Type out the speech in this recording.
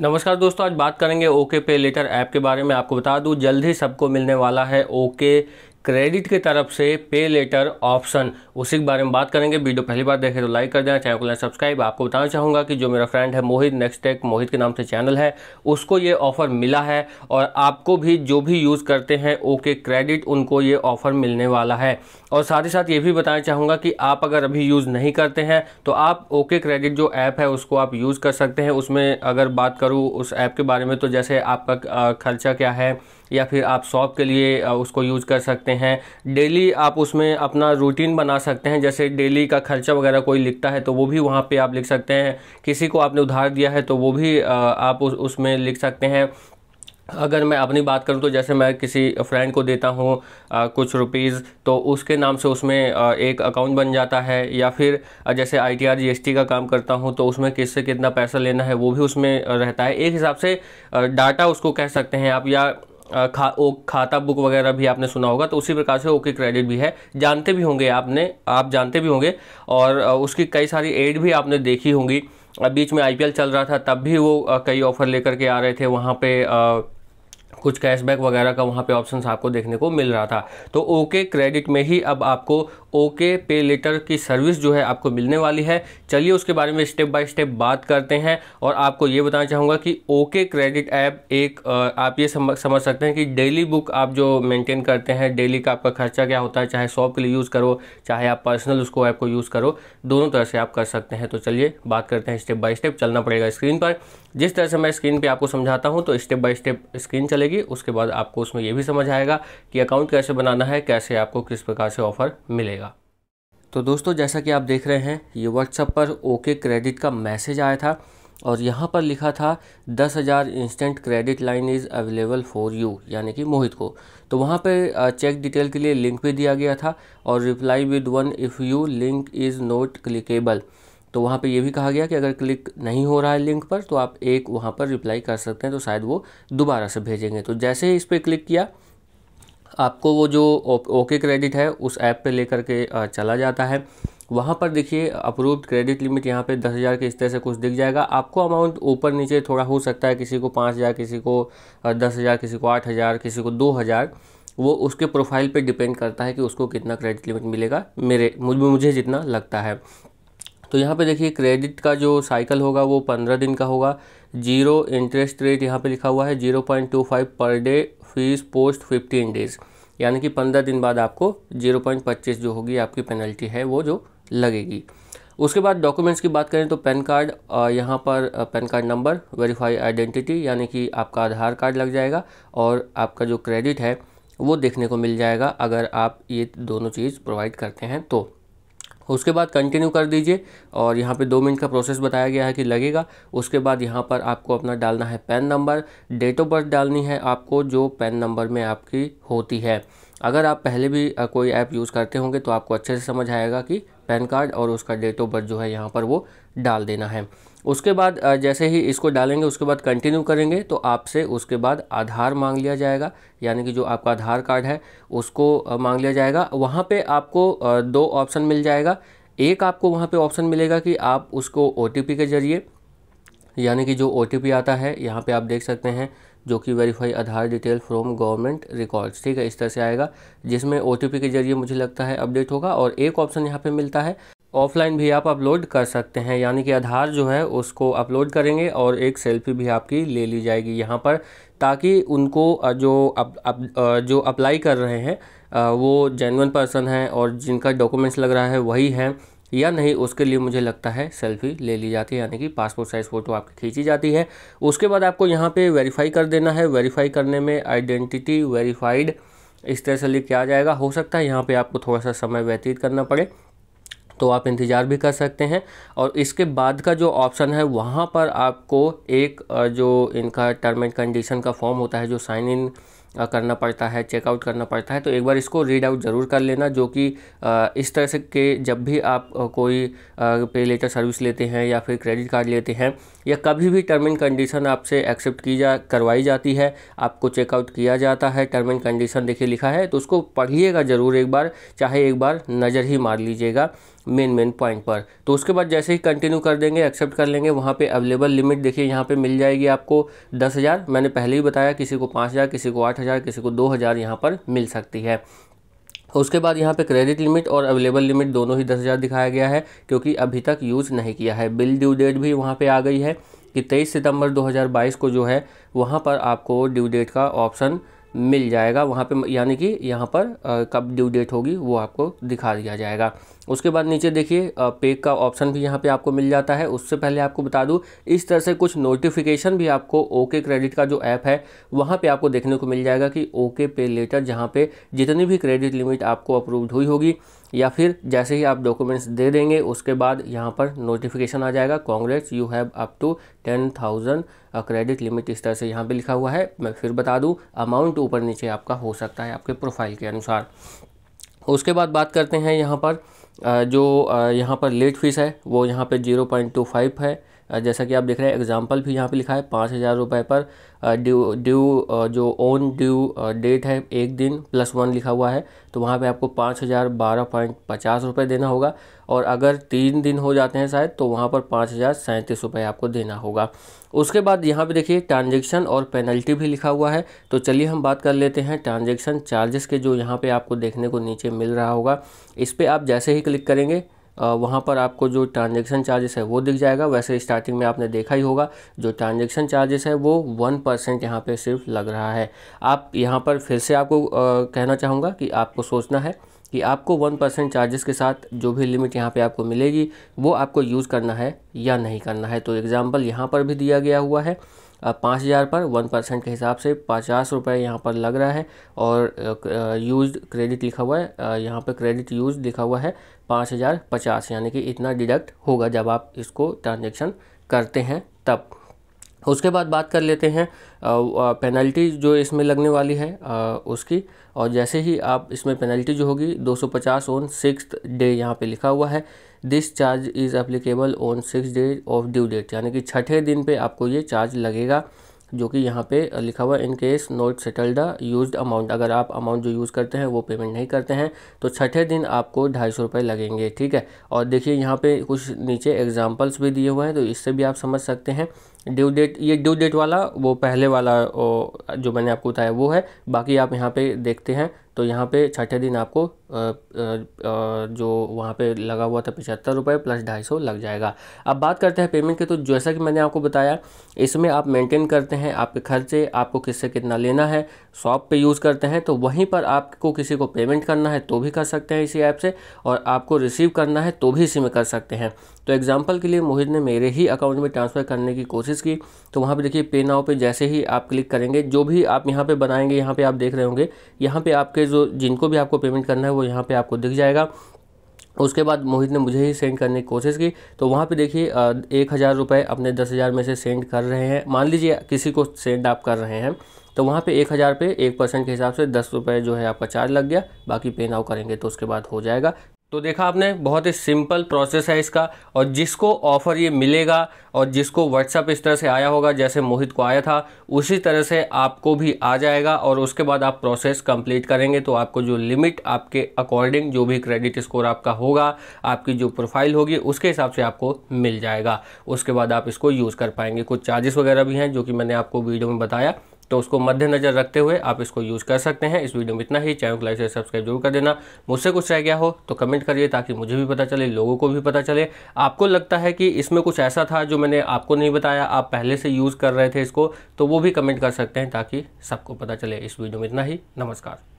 नमस्कार दोस्तों आज बात करेंगे ओके पे लेटर ऐप के बारे में आपको बता दूं जल्द ही सबको मिलने वाला है ओके क्रेडिट की तरफ से पे लेटर ऑप्शन उसी के बारे में बात करेंगे वीडियो पहली बार देखें तो लाइक कर देना चैनल को सब्सक्राइब आपको बताना चाहूँगा कि जो मेरा फ्रेंड है मोहित नेक्स्ट टेक मोहित के नाम से चैनल है उसको ये ऑफ़र मिला है और आपको भी जो भी यूज़ करते हैं ओके क्रेडिट उनको ये ऑफ़र मिलने वाला है और साथ ही साथ ये भी बताना चाहूँगा कि आप अगर अभी यूज़ नहीं करते हैं तो आप ओके क्रेडिट जो ऐप है उसको आप यूज़ कर सकते हैं उसमें अगर बात करूँ उस ऐप के बारे में तो जैसे आपका खर्चा क्या है या फिर आप शॉप के लिए उसको यूज़ कर सकते हैं डेली आप उसमें अपना रूटीन बना सकते हैं जैसे डेली का खर्चा वगैरह कोई लिखता है तो वो भी वहाँ पर आप लिख सकते हैं किसी को आपने उधार दिया है तो वो भी आप उसमें लिख सकते हैं अगर मैं अपनी बात करूं तो जैसे मैं किसी फ्रेंड को देता हूं आ, कुछ रुपीज़ तो उसके नाम से उसमें आ, एक अकाउंट बन जाता है या फिर आ, जैसे I T R G S T का काम करता हूं तो उसमें किससे कितना पैसा लेना है वो भी उसमें रहता है एक हिसाब से डाटा उसको कह सकते हैं आप या खा ओ खाता बुक वगैरह भी आपने सुना होगा तो उसी प्रकार से ओके क्रेडिट भी है जानते भी होंगे आपने आप जानते भी होंगे और उसकी कई सारी एड भी आपने देखी होंगी बीच में आईपीएल चल रहा था तब भी वो कई ऑफ़र लेकर के आ रहे थे वहाँ पे कुछ कैशबैक वगैरह का वहाँ पे ऑप्शन आपको देखने को मिल रहा था तो ओके क्रेडिट में ही अब आपको ओके पे लेटर की सर्विस जो है आपको मिलने वाली है चलिए उसके बारे में स्टेप बाय स्टेप बात करते हैं और आपको ये बताना चाहूँगा कि ओके क्रेडिट ऐप एक आप ये समझ सकते हैं कि डेली बुक आप जो मेंटेन करते हैं डेली का आपका खर्चा क्या होता है चाहे शॉप के लिए यूज़ करो चाहे आप पर्सनल उसको ऐप को यूज़ करो दोनों तरह से आप कर सकते हैं तो चलिए बात करते हैं स्टेप बाय स्टेप चलना पड़ेगा स्क्रीन पर जिस तरह से मैं स्क्रीन पर आपको समझाता हूँ तो स्टेप बाय स्टेप स्क्रीन चलेगी उसके बाद आपको उसमें यह भी समझ आएगा कि अकाउंट कैसे बनाना है कैसे आपको किस प्रकार से ऑफर मिलेगा तो दोस्तों जैसा कि आप देख रहे हैं ये व्हाट्सअप पर ओके क्रेडिट का मैसेज आया था और यहाँ पर लिखा था दस हज़ार instant credit line is available for you यानी कि मोहित को तो वहाँ पे चेक डिटेल के लिए लिंक भी दिया गया था और reply with one if you link is not clickable तो वहाँ पे ये भी कहा गया कि अगर क्लिक नहीं हो रहा है लिंक पर तो आप एक वहाँ पर रिप्लाई कर सकते हैं तो शायद वो दोबारा से भेजेंगे तो जैसे ही इस पर क्लिक किया आपको वो जो ओके क्रेडिट है उस ऐप पे लेकर के चला जाता है वहाँ पर देखिए अप्रूव्ड क्रेडिट लिमिट यहाँ पे दस हज़ार के इस तरह से कुछ दिख जाएगा आपको अमाउंट ऊपर नीचे थोड़ा हो सकता है किसी को पाँच हज़ार किसी को दस हज़ार किसी को आठ हज़ार किसी को दो हज़ार वो उसके प्रोफाइल पे डिपेंड करता है कि उसको कितना क्रेडिट लिमिट मिलेगा मेरे मुझ मुझे जितना लगता है तो यहाँ पे देखिए क्रेडिट का जो साइकिल होगा वो पंद्रह दिन का होगा जीरो इंटरेस्ट रेट यहाँ पे लिखा हुआ है zero point two five per day fees post fifteen days यानी कि पंद्रह दिन बाद आपको जीरो पॉइंट पच्चीस जो होगी आपकी पेनल्टी है वो जो लगेगी उसके बाद डॉक्यूमेंट्स की बात करें तो पैन कार्ड यहाँ पर PAN card number verify identity यानी कि आपका आधार कार्ड लग जाएगा और आपका जो क्रेडिट है वो देखने को मिल जाएगा अगर आप ये दोनों चीज़ प्रोवाइड करते हैं तो उसके बाद कंटिन्यू कर दीजिए और यहाँ पे दो मिनट का प्रोसेस बताया गया है कि लगेगा उसके बाद यहाँ पर आपको अपना डालना है PAN number date of birth डालनी है आपको जो पैन नंबर में आपकी होती है अगर आप पहले भी कोई ऐप यूज़ करते होंगे तो आपको अच्छे से समझ आएगा कि पैन कार्ड और उसका डेट ऑफ बर्थ जो है यहाँ पर वो डाल देना है उसके बाद जैसे ही इसको डालेंगे उसके बाद कंटिन्यू करेंगे तो आपसे उसके बाद आधार मांग लिया जाएगा यानी कि जो आपका आधार कार्ड है उसको मांग लिया जाएगा वहाँ पे आपको दो ऑप्शन मिल जाएगा एक आपको वहाँ पे ऑप्शन मिलेगा कि आप उसको ओ के ज़रिए यानी कि जो ओ आता है यहाँ पर आप देख सकते हैं जो कि verify Aadhaar detail from government records ठीक है इस तरह से आएगा जिसमें ओ के जरिए मुझे लगता है अपडेट होगा और एक ऑप्शन यहाँ पे मिलता है ऑफलाइन भी आप अपलोड कर सकते हैं यानी कि आधार जो है उसको अपलोड करेंगे और एक सेल्फी भी आपकी ले ली जाएगी यहाँ पर ताकि उनको जो अप, अप, जो अप्लाई कर रहे हैं वो जेनवन पर्सन है और जिनका डॉक्यूमेंट्स लग रहा है वही है या नहीं उसके लिए मुझे लगता है सेल्फ़ी ले ली जाती है यानी कि पासपोर्ट साइज़ फ़ोटो आपकी खींची जाती है उसके बाद आपको यहाँ पे वेरीफाई कर देना है वेरीफाई करने में आइडेंटिटी वेरीफाइड इस तरह से लिख के आ जाएगा हो सकता है यहाँ पे आपको थोड़ा सा समय व्यतीत करना पड़े तो आप इंतज़ार भी कर सकते हैं और इसके बाद का जो ऑप्शन है वहाँ पर आपको एक जो इनका टर्म एंड कंडीशन का फॉर्म होता है जो साइन इन करना पड़ता है चेकआउट करना पड़ता है तो एक बार इसको रीड आउट ज़रूर कर लेना जो कि इस तरह से के जब भी आप कोई पे लेटर सर्विस लेते हैं या फिर क्रेडिट कार्ड लेते हैं या कभी भी टर्म एंड कंडीशन आपसे एक्सेप्ट की जा करवाई जाती है आपको चेकआउट किया जाता है टर्म एंड कंडीशन देखिए लिखा है तो उसको पढ़िएगा ज़रूर एक बार चाहे एक बार नज़र ही मार लीजिएगा मेन मेन पॉइंट पर तो उसके बाद जैसे ही कंटिन्यू कर देंगे एक्सेप्ट कर लेंगे वहाँ पे अवेलेबल लिमिट देखिए यहाँ पे मिल जाएगी आपको दस हज़ार मैंने पहले ही बताया किसी को पाँच हज़ार किसी को आठ हज़ार किसी को दो हज़ार यहाँ पर मिल सकती है उसके बाद यहाँ पे क्रेडिट लिमिट और अवेलेबल लिमिट दोनों ही दस हज़ार दिखाया गया है क्योंकि अभी तक यूज़ नहीं किया है बिल ड्यू डेट भी वहाँ पे आ गई है कि 23 सितंबर 2022 को जो है वहाँ पर आपको ड्यू डेट का ऑप्शन मिल जाएगा वहाँ पे यानी कि यहाँ पर आ, कब ड्यू डेट होगी वो आपको दिखा दिया जाएगा उसके बाद नीचे देखिए पे का ऑप्शन भी यहाँ पे आपको मिल जाता है उससे पहले आपको बता दूँ इस तरह से कुछ नोटिफिकेशन भी आपको ओके क्रेडिट का जो ऐप है वहाँ पे आपको देखने को मिल जाएगा कि ओके पे लेटर जहाँ पे जितनी भी क्रेडिट लिमिट आपको अप्रूव्ड हुई होगी या फिर जैसे ही आप डॉक्यूमेंट्स दे देंगे उसके बाद यहाँ पर नोटिफिकेशन आ जाएगा congrats you have up to ten thousand credit limit इस तरह से यहाँ पे लिखा हुआ है मैं फिर बता दूँ अमाउंट ऊपर नीचे आपका हो सकता है आपके प्रोफाइल के अनुसार उसके बाद बात करते हैं यहाँ पर जो यहाँ पर लेट फीस है वो यहाँ पर जीरो पॉइंट टू फाइव है जैसा कि आप देख रहे हैं एग्जाम्पल भी यहाँ पे लिखा है पाँच हज़ार रुपये पर ड्यू ड्यू जो ओन ड्यू डेट है एक दिन प्लस वन लिखा हुआ है तो वहाँ पे आपको पाँच हज़ार बारह पॉइंट पचास रुपये देना होगा और अगर तीन दिन हो जाते हैं शायद तो वहाँ पर पाँच हज़ार सैंतीस रुपये आपको देना होगा उसके बाद यहाँ पे देखिए ट्रांजेक्शन और पेनल्टी भी लिखा हुआ है तो चलिए हम बात कर लेते हैं ट्रांजेक्शन चार्जेस के जो यहाँ पे आपको देखने को नीचे मिल रहा होगा इस पर आप जैसे ही क्लिक करेंगे वहाँ पर आपको जो ट्रांजेक्शन चार्जेस है वो दिख जाएगा वैसे स्टार्टिंग में आपने देखा ही होगा जो ट्रांजेक्शन चार्जेस है वो वन परसेंट यहाँ पर सिर्फ लग रहा है आप यहाँ पर फिर से आपको आ, कहना चाहूँगा कि आपको सोचना है कि आपको वन परसेंट चार्जेस के साथ जो भी लिमिट यहाँ पे आपको मिलेगी वो आपको यूज़ करना है या नहीं करना है तो एग्ज़ाम्पल यहाँ पर भी दिया गया हुआ है पाँच हज़ार पर वन परसेंट के हिसाब से पचास रुपये यहाँ पर लग रहा है और यूज क्रेडिट लिखा हुआ है यहाँ पर क्रेडिट यूज लिखा हुआ है पाँच हज़ार पचास यानी कि इतना डिडक्ट होगा जब आप इसको ट्रांजेक्शन करते हैं तब उसके बाद बात कर लेते हैं पेनल्टी जो इसमें लगने वाली है आ, उसकी और जैसे ही आप इसमें पेनल्टी जो होगी 250 ऑन सिक्स डे यहाँ पे लिखा हुआ है this charge is applicable on six day of due date यानी कि छठे दिन पे आपको ये चार्ज लगेगा जो कि यहाँ पे लिखा हुआ in case not settle the use amount अगर आप अमाउंट जो यूज़ करते हैं वो पेमेंट नहीं करते हैं तो छठे दिन आपको ढाई सौ रुपये लगेंगे ठीक है और देखिए यहाँ पे कुछ नीचे एग्जाम्पल्स भी दिए हुए हैं तो इससे भी आप समझ सकते हैं ड्यू डेट ये ड्यू डेट वाला वो पहले वाला जो मैंने आपको बताया वो है बाकी आप यहाँ पर देखते हैं तो यहाँ पर छठे दिन आपको जो वहाँ पे लगा हुआ था पचहत्तर रुपये प्लस ढाई सौ लग जाएगा अब बात करते हैं पेमेंट के तो जैसा कि मैंने आपको बताया इसमें आप मेंटेन करते हैं आपके खर्चे आपको किससे कितना लेना है शॉप पे यूज़ करते हैं तो वहीं पर आपको किसी को पेमेंट करना है तो भी कर सकते हैं इसी ऐप से और आपको रिसीव करना है तो भी इसी में कर सकते हैं तो एग्ज़ाम्पल के लिए मोहित ने मेरे ही अकाउंट में ट्रांसफ़र करने की कोशिश की तो वहाँ पर देखिए पे नाव पर जैसे ही आप क्लिक करेंगे जो भी आप यहाँ पर बनाएंगे यहाँ पर आप देख रहे होंगे यहाँ पर आपके जो जिनको भी आपको पेमेंट करना है वो वो यहाँ पे आपको दिख जाएगा उसके बाद मोहित ने मुझे ही सेंड करने की कोशिश की तो वहाँ पे देखिए एक हज़ार रुपये अपने दस हज़ार में से सेंड कर रहे हैं मान लीजिए किसी को सेंड आप कर रहे हैं तो वहाँ पे एक हज़ार पे एक परसेंट के हिसाब से दस रुपये जो है आपका चार्ज लग गया बाकी पे नाउ करेंगे तो उसके बाद हो जाएगा तो देखा आपने बहुत ही सिंपल प्रोसेस है इसका और जिसको ऑफ़र ये मिलेगा और जिसको व्हाट्सअप इस तरह से आया होगा जैसे मोहित को आया था उसी तरह से आपको भी आ जाएगा और उसके बाद आप प्रोसेस कंप्लीट करेंगे तो आपको जो लिमिट आपके अकॉर्डिंग जो भी क्रेडिट स्कोर आपका होगा आपकी जो प्रोफाइल होगी उसके हिसाब से आपको मिल जाएगा उसके बाद आप इसको यूज़ कर पाएंगे कुछ चार्जेस वगैरह भी हैं जो कि मैंने आपको वीडियो में बताया तो उसको मद्देनजर रखते हुए आप इसको यूज़ कर सकते हैं इस वीडियो में इतना ही चैनल को लाइक से सब्सक्राइब जरूर कर देना मुझसे कुछ रह गया हो तो कमेंट करिए ताकि मुझे भी पता चले लोगों को भी पता चले आपको लगता है कि इसमें कुछ ऐसा था जो मैंने आपको नहीं बताया आप पहले से यूज़ कर रहे थे इसको तो वो भी कमेंट कर सकते हैं ताकि सबको पता चले इस वीडियो में इतना ही नमस्कार